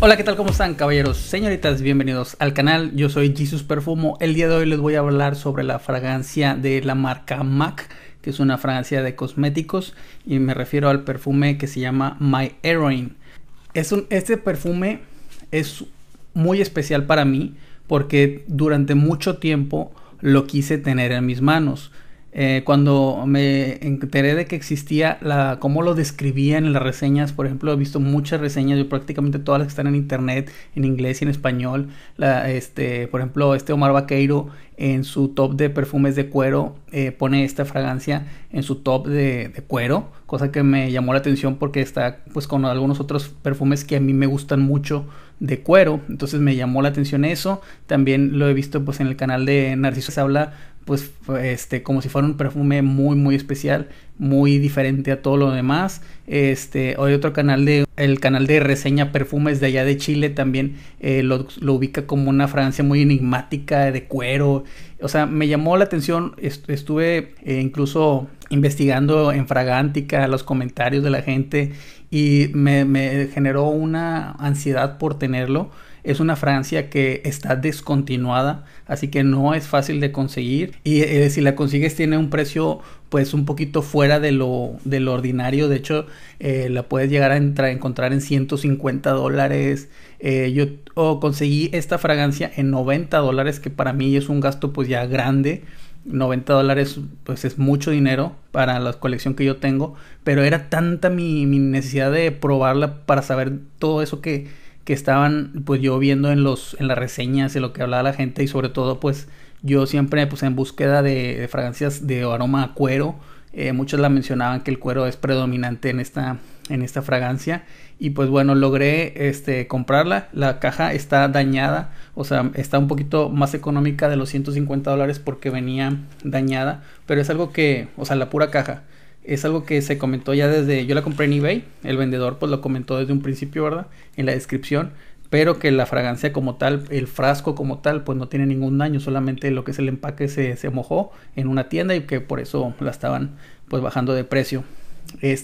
Hola, ¿qué tal? ¿Cómo están, caballeros? Señoritas, bienvenidos al canal. Yo soy Jesus Perfumo. El día de hoy les voy a hablar sobre la fragancia de la marca MAC, que es una fragancia de cosméticos, y me refiero al perfume que se llama My Heroine. Es un, este perfume es muy especial para mí porque durante mucho tiempo lo quise tener en mis manos. Eh, cuando me enteré de que existía la cómo lo describían en las reseñas, por ejemplo, he visto muchas reseñas, prácticamente todas las que están en internet, en inglés y en español. este, por ejemplo, este Omar Vaqueiro en su top de perfumes de cuero eh, pone esta fragancia en su top de, cuero, cosa que me llamó la atención porque está pues con algunos otros perfumes que a mí me gustan mucho de cuero, entonces me llamó la atención eso. También lo he visto pues en el canal de Narciso se habla pues este como si fuera un perfume muy muy especial muy diferente a todo lo demás este hay otro canal de el canal de reseña perfumes de allá de Chile también eh, lo, ubica como una fragancia muy enigmática de cuero o sea me llamó la atención estuve eh, incluso investigando en Fragántica los comentarios de la gente y me generó una ansiedad por tenerlo es una fragancia que está descontinuada, así que no es fácil de conseguir. Y eh, si la consigues tiene un precio pues un poquito fuera de lo, de lo ordinario. De hecho, eh, la puedes llegar a encontrar en 150 dólares. Eh, yo conseguí esta fragancia en 90 dólares, que para mí es un gasto pues ya grande. 90 dólares pues es mucho dinero para la colección que yo tengo, pero era tanta mi, mi necesidad de probarla para saber todo eso que, que estaban pues yo viendo en los en las reseñas y lo que hablaba la gente y sobre todo pues yo siempre pues en búsqueda de, fragancias de aroma a cuero eh, muchos la mencionaban que el cuero es predominante en esta en esta fragancia y pues bueno logré este comprarla la caja está dañada o sea está un poquito más económica de los 150 dólares porque venía dañada pero es algo que o sea la pura caja es algo que se comentó ya desde, yo la compré en eBay, el vendedor pues lo comentó desde un principio, ¿verdad? En la descripción, pero que la fragancia como tal, el frasco como tal, pues no tiene ningún daño, solamente lo que es el empaque se, se mojó en una tienda y que por eso la estaban pues bajando de precio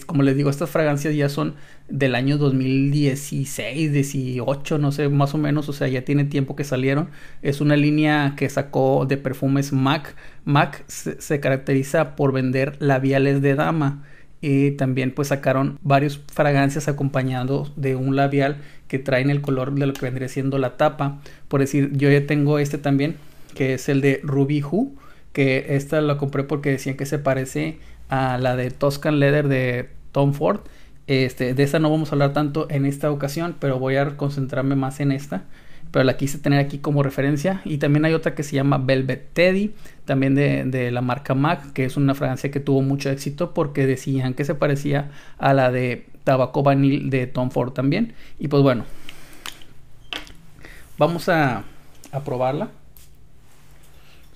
como les digo, estas fragancias ya son del año 2016, 18, no sé, más o menos, o sea, ya tiene tiempo que salieron. Es una línea que sacó de perfumes MAC. MAC se, caracteriza por vender labiales de dama. Y también pues sacaron varias fragancias acompañados de un labial que traen el color de lo que vendría siendo la tapa. Por decir, yo ya tengo este también, que es el de Ruby Who, que esta la compré porque decían que se parece a la de Toscan Leather de Tom Ford. Este, de esta no vamos a hablar tanto en esta ocasión, pero voy a concentrarme más en esta. Pero la quise tener aquí como referencia. Y también hay otra que se llama Velvet Teddy, también de, la marca MAC, que es una fragancia que tuvo mucho éxito porque decían que se parecía a la de Tabaco Vanil de Tom Ford también. Y pues bueno, vamos a, a probarla.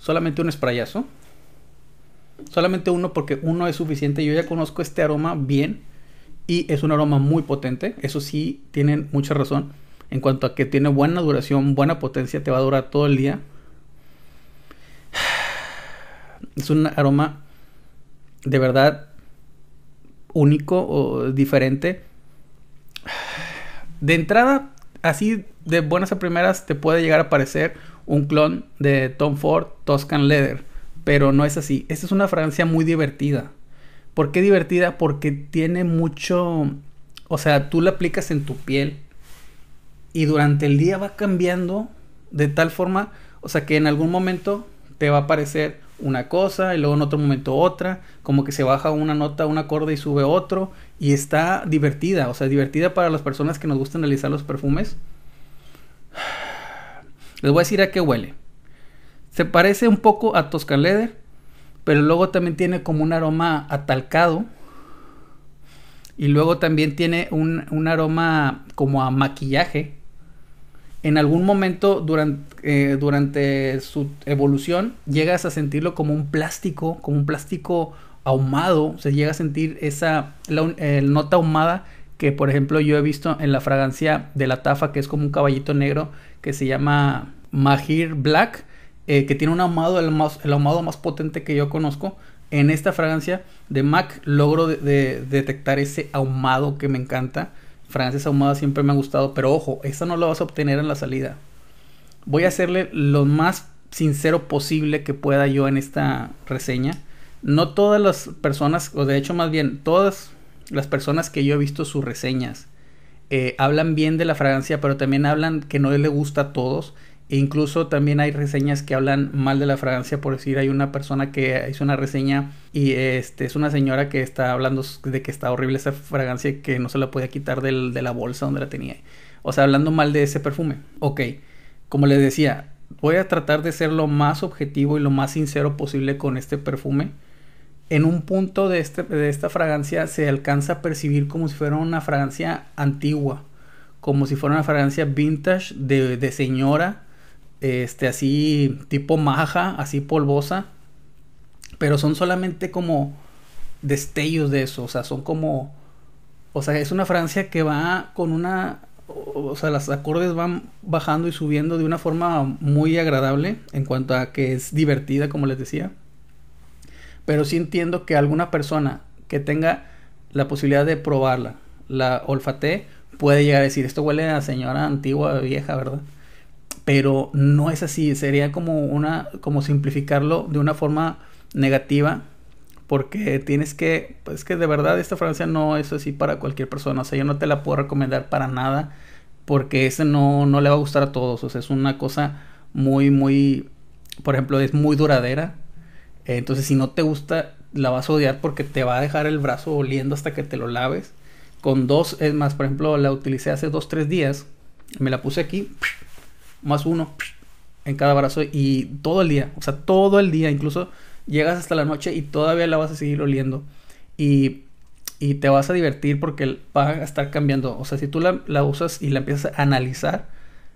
Solamente un sprayazo. Solamente uno porque uno es suficiente. Yo ya conozco este aroma bien y es un aroma muy potente. Eso sí, tienen mucha razón. En cuanto a que tiene buena duración, buena potencia, te va a durar todo el día. Es un aroma de verdad único o diferente. De entrada, así de buenas a primeras, te puede llegar a parecer un clon de Tom Ford Toscan Leather pero no es así. Esta es una fragancia muy divertida. ¿Por qué divertida? Porque tiene mucho, o sea, tú la aplicas en tu piel y durante el día va cambiando de tal forma, o sea, que en algún momento te va a aparecer una cosa y luego en otro momento otra, como que se baja una nota, un acorde y sube otro y está divertida, o sea, divertida para las personas que nos gustan analizar los perfumes. Les voy a decir a qué huele. Se parece un poco a Toscan Leather, pero luego también tiene como un aroma atalcado. Y luego también tiene un, aroma como a maquillaje. En algún momento durante, eh, durante su evolución llegas a sentirlo como un plástico, como un plástico ahumado. Se llega a sentir esa eh, nota ahumada que por ejemplo yo he visto en la fragancia de la tafa que es como un caballito negro que se llama Mahir Black eh, que tiene un ahumado, el, más, ahumado más potente que yo conozco. En esta fragancia de MAC logro de, detectar ese ahumado que me encanta. Fragancias ahumadas siempre me ha gustado, pero ojo, eso no la vas a obtener en la salida. Voy a hacerle lo más sincero posible que pueda yo en esta reseña. No todas las personas, o de hecho más bien todas las personas que yo he visto sus reseñas, eh, hablan bien de la fragancia, pero también hablan que no le gusta a todos. E incluso también hay reseñas que hablan mal de la fragancia, por decir, hay una persona que hizo una reseña y este, es una señora que está hablando de que está horrible esa fragancia y que no se la podía quitar de la bolsa donde la tenía. O sea, hablando mal de ese perfume. Ok, como les decía, voy a tratar de ser lo más objetivo y lo más sincero posible con este perfume. En un punto de, este, esta fragancia se alcanza a percibir como si fuera una fragancia antigua, como si fuera una fragancia vintage de señora este, así tipo maja, así polvosa, pero son solamente como destellos de eso, o sea, son como, o sea, es una Francia que va con una, o sea, las acordes van bajando y subiendo de una forma muy agradable en cuanto a que es divertida, como les decía, pero sí entiendo que alguna persona que tenga la posibilidad de probarla, la Olfate puede llegar a decir, esto huele a señora antigua, vieja, ¿verdad? pero no es así, sería como una como simplificarlo de una forma negativa porque tienes que pues que de verdad esta fragancia no es así para cualquier persona, o sea, yo no te la puedo recomendar para nada porque ese no no le va a gustar a todos, o sea, es una cosa muy muy por ejemplo, es muy duradera. Entonces, si no te gusta, la vas a odiar porque te va a dejar el brazo oliendo hasta que te lo laves. Con dos, es más, por ejemplo, la utilicé hace dos, tres días. Me la puse aquí más uno en cada brazo y todo el día, o sea, todo el día, incluso llegas hasta la noche y todavía la vas a seguir oliendo y, y te vas a divertir porque va a estar cambiando, o sea, si tú la, usas y la empiezas a analizar,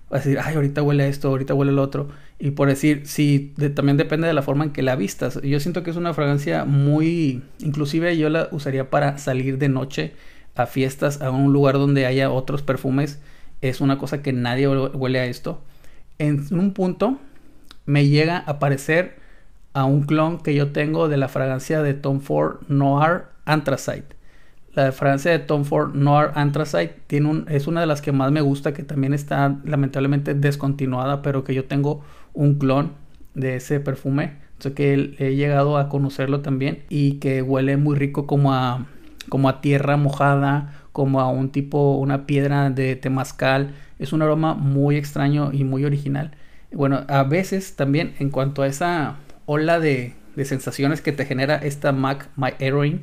vas a decir, ay, ahorita huele a esto, ahorita huele el otro, y por decir, si también depende de la forma en que la vistas, yo siento que es una fragancia muy, inclusive yo la usaría para salir de noche a fiestas, a un lugar donde haya otros perfumes, es una cosa que nadie huele a esto en un punto me llega a aparecer a un clon que yo tengo de la fragancia de Tom Ford Noir Anthracite. La fragancia de Tom Ford Noir Anthracite tiene es una de las que más me gusta, que también está lamentablemente descontinuada, pero que yo tengo un clon de ese perfume. sé que he llegado a conocerlo también y que huele muy rico como como a tierra mojada, como a un tipo, una piedra de temazcal. Es un aroma muy extraño y muy original. Bueno, a veces también en cuanto a esa ola de, sensaciones que te genera esta Mac My Heroine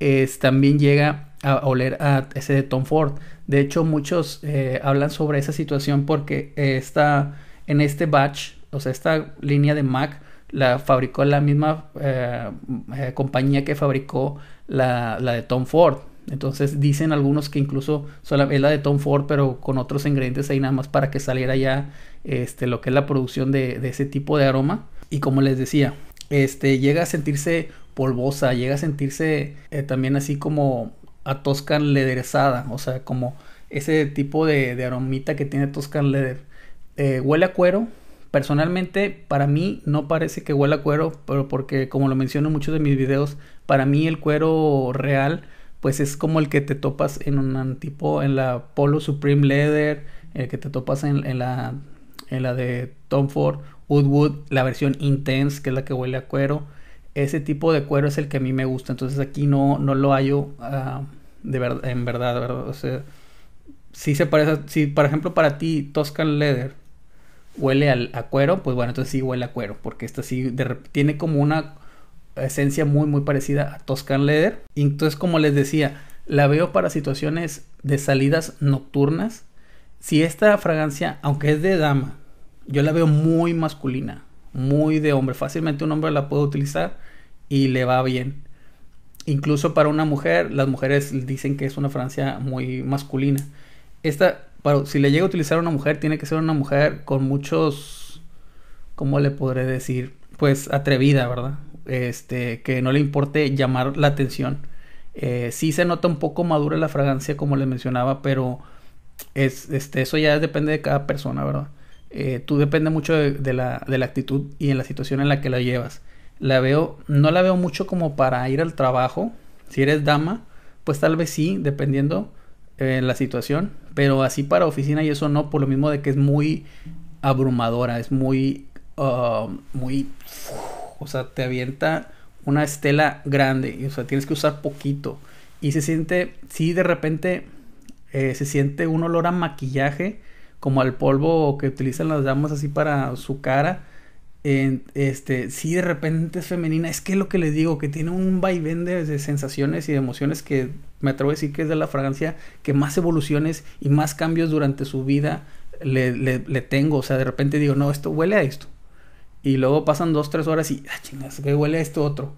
es, también llega a oler a ese de Tom Ford. De hecho, muchos eh, hablan sobre esa situación porque está en este batch, o sea, esta línea de Mac, la fabricó la misma eh, eh, compañía que fabricó la, la, de Tom Ford. Entonces dicen algunos que incluso es la de Tom Ford, pero con otros ingredientes ahí nada más para que saliera ya este, lo que es la producción de, ese tipo de aroma. Y como les decía, este, llega a sentirse polvosa, llega a sentirse eh, también así como a Toscan lederizada o sea, como ese tipo de, aromita que tiene Toscan Leder. Eh, huele a cuero. Personalmente, para mí no parece que huela a cuero, pero porque como lo menciono en muchos de mis videos, para mí el cuero real pues es como el que te topas en un tipo, en la Polo Supreme Leather, el que te topas en, la, en la de Tom Ford, Woodwood, la versión Intense, que es la que huele a cuero. Ese tipo de cuero es el que a mí me gusta, entonces aquí no, no lo hallo ah, de verdad en verdad, O sea, si se parece, si por ejemplo para ti Toscan Leather huele al, a cuero, pues bueno, entonces sí huele a cuero, porque esta sí tiene como una esencia muy muy parecida a Toscan Leather. Y entonces como les decía, la veo para situaciones de salidas nocturnas. Si esta fragancia, aunque es de dama, yo la veo muy masculina, muy de hombre. Fácilmente un hombre la puede utilizar y le va bien. Incluso para una mujer, las mujeres dicen que es una fragancia muy masculina. Esta, para, si le llega a utilizar a una mujer, tiene que ser una mujer con muchos, ¿cómo le podré decir? Pues atrevida, ¿verdad? este, que no le importe llamar la atención. si eh, sí se nota un poco madura la fragancia, como les mencionaba, pero es, este, eso ya depende de cada persona, ¿verdad? Eh, tú depende mucho de, la, actitud y en la situación en la que la llevas. La veo, no la veo mucho como para ir al trabajo. Si eres dama, pues tal vez sí, dependiendo en eh, la situación. Pero así para oficina y eso no, por lo mismo de que es muy abrumadora, es muy, ah, muy o sea, te avienta una estela grande, y, o sea, tienes que usar poquito. Y se siente, sí, de repente eh, se siente un olor a maquillaje, como al polvo que utilizan las damas así para su cara. en este, sí, de repente es femenina. Es que lo que les digo, que tiene un vaivén de, sensaciones y de emociones que me atrevo a decir que es de la fragancia que más evoluciones y más cambios durante su vida le tengo. O sea, de repente digo, no, esto huele a esto y luego pasan dos, tres horas y, ah, chingas, que huele a esto otro.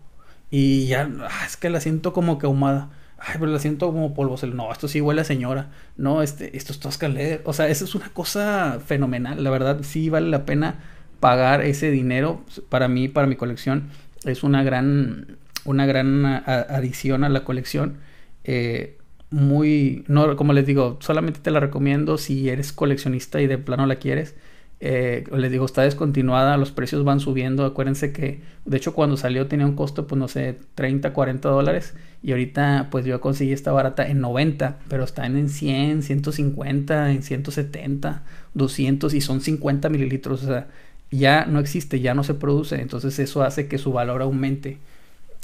Y ya, ah, es que la siento como que ahumada. Ay, pero la siento como polvo. No, esto sí huele a señora. No, este, esto Tosca Le... O sea, eso es una cosa fenomenal. La verdad, sí vale la pena pagar ese dinero. Para mí, para mi colección, es una gran, una gran adición a la colección. Eh, muy, no, como les digo, solamente te la recomiendo si eres coleccionista y de plano la quieres. Eh, les digo, está descontinuada, los precios van subiendo. Acuérdense que, de hecho, cuando salió tenía un costo, pues no sé, 30, 40 dólares. Y ahorita, pues yo conseguí esta barata en 90, pero están en 100, 150, en 170, 200 y son 50 mililitros. O sea, ya no existe, ya no se produce. Entonces, eso hace que su valor aumente.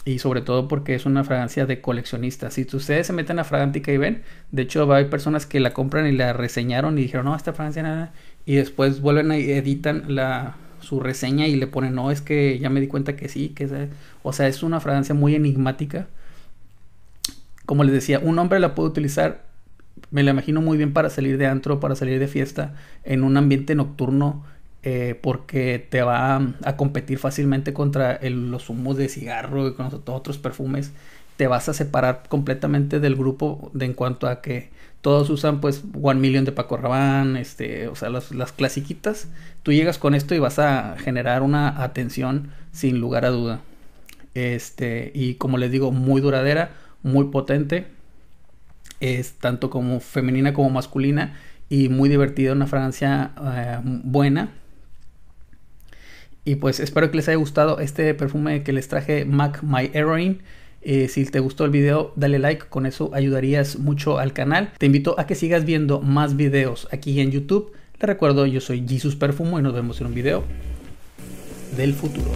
Y sobre todo porque es una fragancia de coleccionista. Si ustedes se meten a Fragantica y ven, de hecho, hay personas que la compran y la reseñaron y dijeron, no, esta fragancia nada y después vuelven a editan la, su reseña y le ponen, no, es que ya me di cuenta que sí, que o sea, es una fragancia muy enigmática. Como les decía, un hombre la puede utilizar, me la imagino muy bien para salir de antro, para salir de fiesta, en un ambiente nocturno, eh, porque te va a, competir fácilmente contra los humos de cigarro y con otros perfumes te vas a separar completamente del grupo de en cuanto a que todos usan pues One Million de Paco Rabanne, este, o sea, las, las clasiquitas. Tú llegas con esto y vas a generar una atención sin lugar a duda. Este, y como les digo, muy duradera, muy potente, es tanto como femenina como masculina y muy divertida, una fragancia eh, buena. Y pues espero que les haya gustado este perfume que les traje, Mac My Heroine. Eh, si te gustó el video, dale like, con eso ayudarías mucho al canal. Te invito a que sigas viendo más videos aquí en YouTube. te recuerdo, yo soy Jesus Perfumo y nos vemos en un video del futuro.